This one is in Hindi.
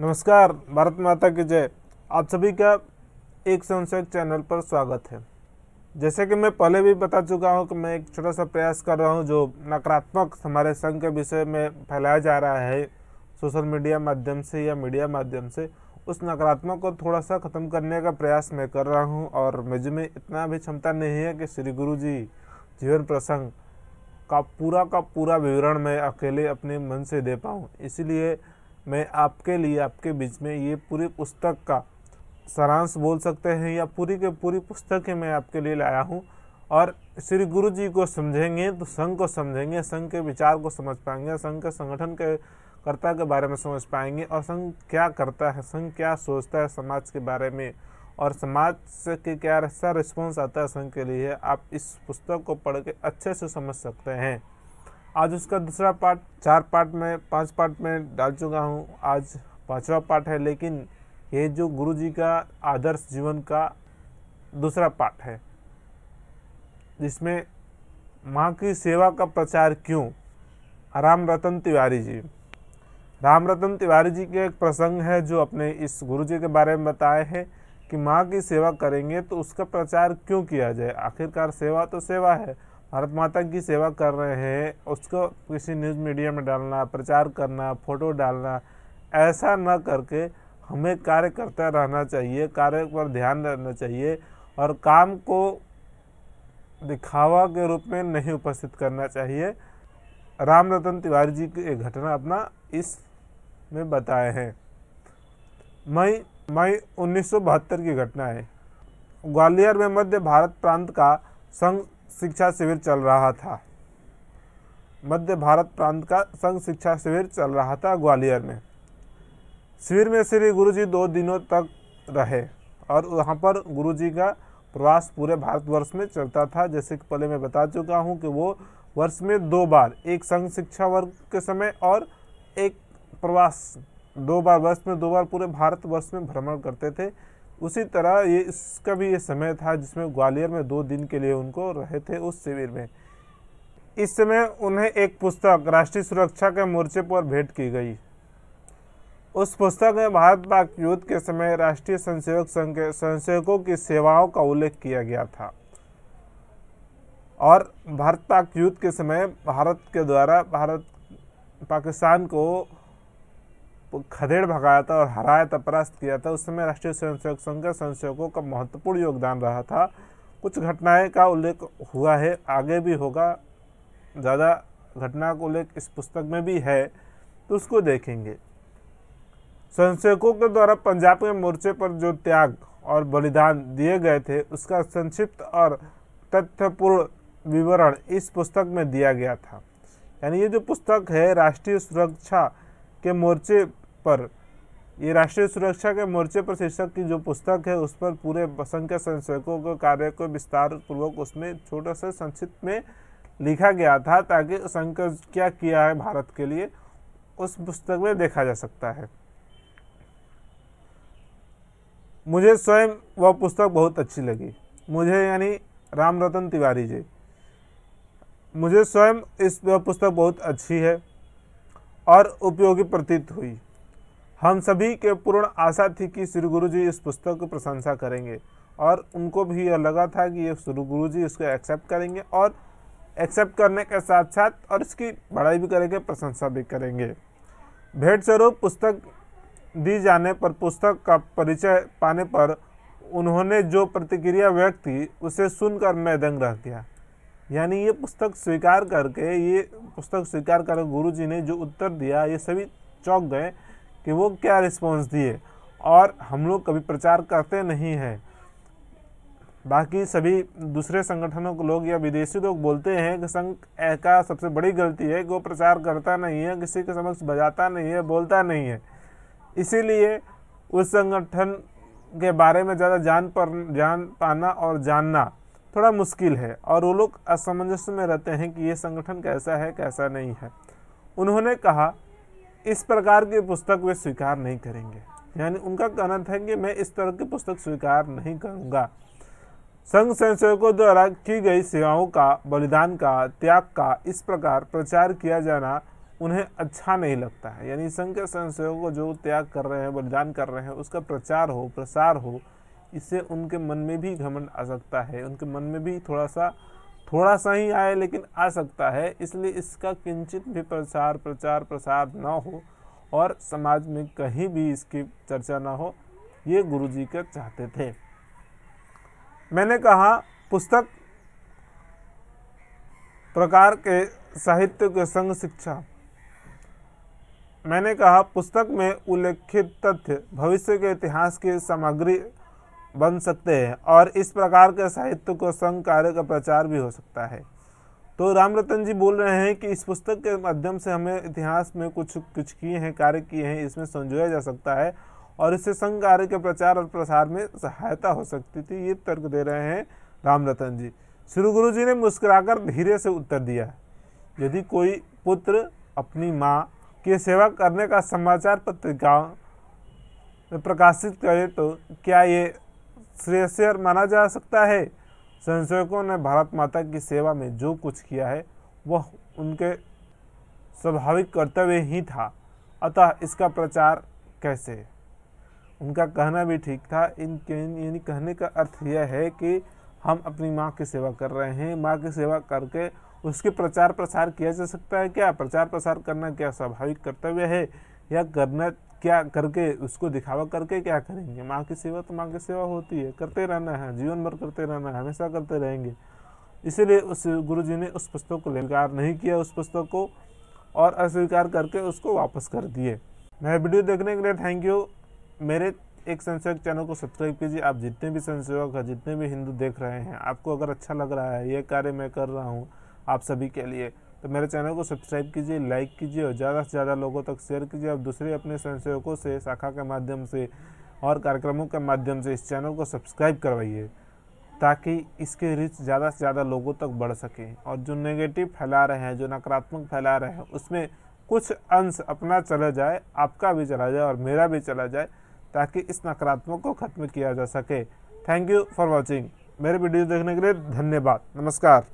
नमस्कार भारत माता की जय आप सभी का एक संशय चैनल पर स्वागत है जैसे कि मैं पहले भी बता चुका हूं कि मैं एक छोटा सा प्रयास कर रहा हूं जो नकारात्मक हमारे संघ के विषय में फैलाया जा रहा है सोशल मीडिया माध्यम से या मीडिया माध्यम से उस नकारात्मक को थोड़ा सा ख़त्म करने का प्रयास मैं कर रहा हूँ और मुझ में इतना भी क्षमता नहीं है कि श्री गुरु जी जीवन प्रसंग का पूरा का पूरा विवरण मैं अकेले अपने मन से दे पाऊँ इसीलिए मैं आपके लिए आपके बीच में ये पूरी पुस्तक का सारांश बोल सकते हैं या पूरी के पूरी पुस्तकें मैं आपके लिए लाया हूँ और श्री गुरु जी को समझेंगे तो संघ को समझेंगे संघ के विचार को समझ पाएंगे संघ के संगठन के कर्ता के बारे में समझ पाएंगे और संघ क्या करता है संघ क्या सोचता है समाज के बारे में और समाज से के क्या ऐसा रिस्पॉन्स आता है संघ के लिए आप इस पुस्तक को पढ़ के अच्छे से समझ सकते हैं आज उसका दूसरा पार्ट चार पार्ट में पांच पार्ट में डाल चुका हूँ आज पांचवा पार्ट है लेकिन ये जो गुरु जी का आदर्श जीवन का दूसरा पार्ट है जिसमें माँ की सेवा का प्रचार क्यों राम रतन तिवारी जी राम रतन तिवारी जी के एक प्रसंग है जो अपने इस गुरु जी के बारे में बताए हैं कि माँ की सेवा करेंगे तो उसका प्रचार क्यों किया जाए आखिरकार सेवा तो सेवा है भारत माता की सेवा कर रहे हैं उसको किसी न्यूज़ मीडिया में डालना प्रचार करना फ़ोटो डालना ऐसा न करके हमें कार्य करता रहना चाहिए कार्य पर ध्यान रहना चाहिए और काम को दिखावा के रूप में नहीं उपस्थित करना चाहिए राम रतन तिवारी जी की एक घटना अपना इस में बताए हैं मई मई उन्नीस की घटना है ग्वालियर में मध्य भारत प्रांत का संघ शिक्षा शिविर चल रहा था मध्य भारत प्रांत का संघ शिक्षा शिविर चल रहा था ग्वालियर में शिविर में श्री गुरुजी दो दिनों तक रहे और वहाँ पर गुरुजी का प्रवास पूरे भारतवर्ष में चलता था जैसे कि पहले मैं बता चुका हूँ कि वो वर्ष में दो बार एक संघ शिक्षा वर्ग के समय और एक प्रवास दो बार वर्ष में दो बार पूरे भारत वर्ष में भ्रमण करते थे उसी तरह ये इसका भी ये समय था जिसमें ग्वालियर में दो दिन के लिए उनको रहे थे उस शिविर में इस समय उन्हें एक पुस्तक राष्ट्रीय सुरक्षा के मोर्चे पर भेंट की गई उस पुस्तक में भारत पाक युद्ध के समय राष्ट्रीय स्वयंसेवक संघ के स्वयंसेवकों की सेवाओं का उल्लेख किया गया था और भारत पाक युद्ध के समय भारत के द्वारा भारत पाकिस्तान को खदेड़ भगाया था और हराया था परास्त किया था उस समय राष्ट्रीय स्वयंसेवक संघ का स्वयंसेवकों का महत्वपूर्ण योगदान रहा था कुछ घटनाएं का उल्लेख हुआ है आगे भी होगा ज़्यादा घटना का उल्लेख इस पुस्तक में भी है तो उसको देखेंगे स्वयंसेवकों के द्वारा पंजाब के मोर्चे पर जो त्याग और बलिदान दिए गए थे उसका संक्षिप्त और तथ्यपूर्ण विवरण इस पुस्तक में दिया गया था यानी ये जो पुस्तक है राष्ट्रीय सुरक्षा के मोर्चे पर ये राष्ट्रीय सुरक्षा के मोर्चे पर शीर्षक की जो पुस्तक है उस पर पूरे असंख्य संशोधकों के कार्य को विस्तार पूर्वक उसमें छोटा सा संक्षिप्त में लिखा गया था ताकि संकट क्या किया है भारत के लिए उस पुस्तक में देखा जा सकता है मुझे स्वयं वह पुस्तक बहुत अच्छी लगी मुझे यानी राम रतन तिवारी जी मुझे स्वयं इस पुस्तक बहुत अच्छी है और उपयोगी प्रतीत हुई हम सभी के पूर्ण आशा थी कि श्री गुरु जी इस पुस्तक की प्रशंसा करेंगे और उनको भी यह लगा था कि ये श्री गुरु जी इसको एक्सेप्ट करेंगे और एक्सेप्ट करने के साथ साथ और इसकी बढ़ाई भी करेंगे प्रशंसा भी करेंगे भेंट स्वरूप पुस्तक दी जाने पर पुस्तक का परिचय पाने पर उन्होंने जो प्रतिक्रिया व्यक्त की उसे सुनकर मैं दंग रह गया यानी ये पुस्तक स्वीकार करके ये पुस्तक स्वीकार कर गुरु जी ने जो उत्तर दिया ये सभी चौंक गए कि वो क्या रिस्पॉन्स दिए और हम लोग कभी प्रचार करते नहीं हैं बाकी सभी दूसरे संगठनों के लोग या विदेशी लोग बोलते हैं कि संघ का सबसे बड़ी गलती है कि वो प्रचार करता नहीं है किसी के समक्ष बजाता नहीं है बोलता नहीं है इसीलिए उस संगठन के बारे में ज़्यादा जान पर जान पाना और जानना थोड़ा मुश्किल है और वो लोग असमंजस में रहते हैं कि ये संगठन कैसा है कैसा नहीं है उन्होंने कहा इस प्रकार की पुस्तक वे स्वीकार नहीं करेंगे यानी उनका कहना था कि मैं इस तरह की पुस्तक स्वीकार नहीं करूँगा संघ संशयकों द्वारा की गई सेवाओं का बलिदान का त्याग का इस प्रकार प्रचार किया जाना उन्हें अच्छा नहीं लगता है यानी संघ के को जो त्याग कर रहे हैं बलिदान कर रहे हैं उसका प्रचार हो प्रसार हो इससे उनके मन में भी घमंड आ सकता है उनके मन में भी थोड़ा सा थोड़ा सा ही आए लेकिन आ सकता है इसलिए इसका किंचित भी प्रचार प्रचार प्रसार ना हो और समाज में कहीं भी इसकी चर्चा ना हो ये गुरु जी का चाहते थे मैंने कहा पुस्तक प्रकार के साहित्य के संग शिक्षा मैंने कहा पुस्तक में उल्लेखित तथ्य भविष्य के इतिहास की सामग्री बन सकते हैं और इस प्रकार के साहित्य को संघ कार्य का प्रचार भी हो सकता है तो राम रतन जी बोल रहे हैं कि इस पुस्तक के माध्यम से हमें इतिहास में कुछ कुछ किए हैं कार्य किए हैं इसमें संजोया जा सकता है और इससे संघ कार्य के प्रचार और प्रसार में सहायता हो सकती थी ये तर्क दे रहे हैं राम रतन जी श्री गुरु जी ने मुस्कुराकर धीरे से उत्तर दिया यदि कोई पुत्र अपनी माँ की सेवा करने का समाचार पत्रिकाओं प्रकाशित करे तो क्या ये श्रेयस्यर माना जा सकता है संशोधकों ने भारत माता की सेवा में जो कुछ किया है वह उनके स्वाभाविक कर्तव्य ही था अतः इसका प्रचार कैसे उनका कहना भी ठीक था इन यानी कहने का अर्थ यह है कि हम अपनी माँ की सेवा कर रहे हैं माँ की सेवा करके उसके प्रचार प्रसार किया जा सकता है क्या प्रचार प्रसार करना क्या स्वाभाविक कर्तव्य है या करना क्या करके उसको दिखावा करके क्या करेंगे माँ की सेवा तो माँ की सेवा होती है करते रहना है जीवन भर करते रहना है हमेशा करते रहेंगे इसीलिए उस गुरु जी ने उस पुस्तक को स्वीकार नहीं किया उस पुस्तक को और अस्वीकार करके उसको वापस कर दिए मैं वीडियो देखने के लिए थैंक यू मेरे एक संसेवक चैनल को सब्सक्राइब कीजिए आप जितने भी संसेवक हैं जितने भी हिंदू देख रहे हैं आपको अगर अच्छा लग रहा है ये कार्य मैं कर रहा हूँ आप सभी के लिए तो मेरे चैनल को सब्सक्राइब कीजिए लाइक कीजिए और ज़्यादा से ज़्यादा लोगों तक शेयर कीजिए और दूसरे अपने स्वयंसेवकों से शाखा के माध्यम से और कार्यक्रमों के माध्यम से इस चैनल को सब्सक्राइब करवाइए ताकि इसके रिच ज़्यादा से ज़्यादा लोगों तक बढ़ सके और जो नेगेटिव फैला रहे हैं जो नकारात्मक फैला रहे हैं उसमें कुछ अंश अपना चला जाए आपका भी चला जाए और मेरा भी चला जाए ताकि इस नकारात्मक को ख़त्म किया जा सके थैंक यू फॉर वॉचिंग मेरे वीडियो देखने के लिए धन्यवाद नमस्कार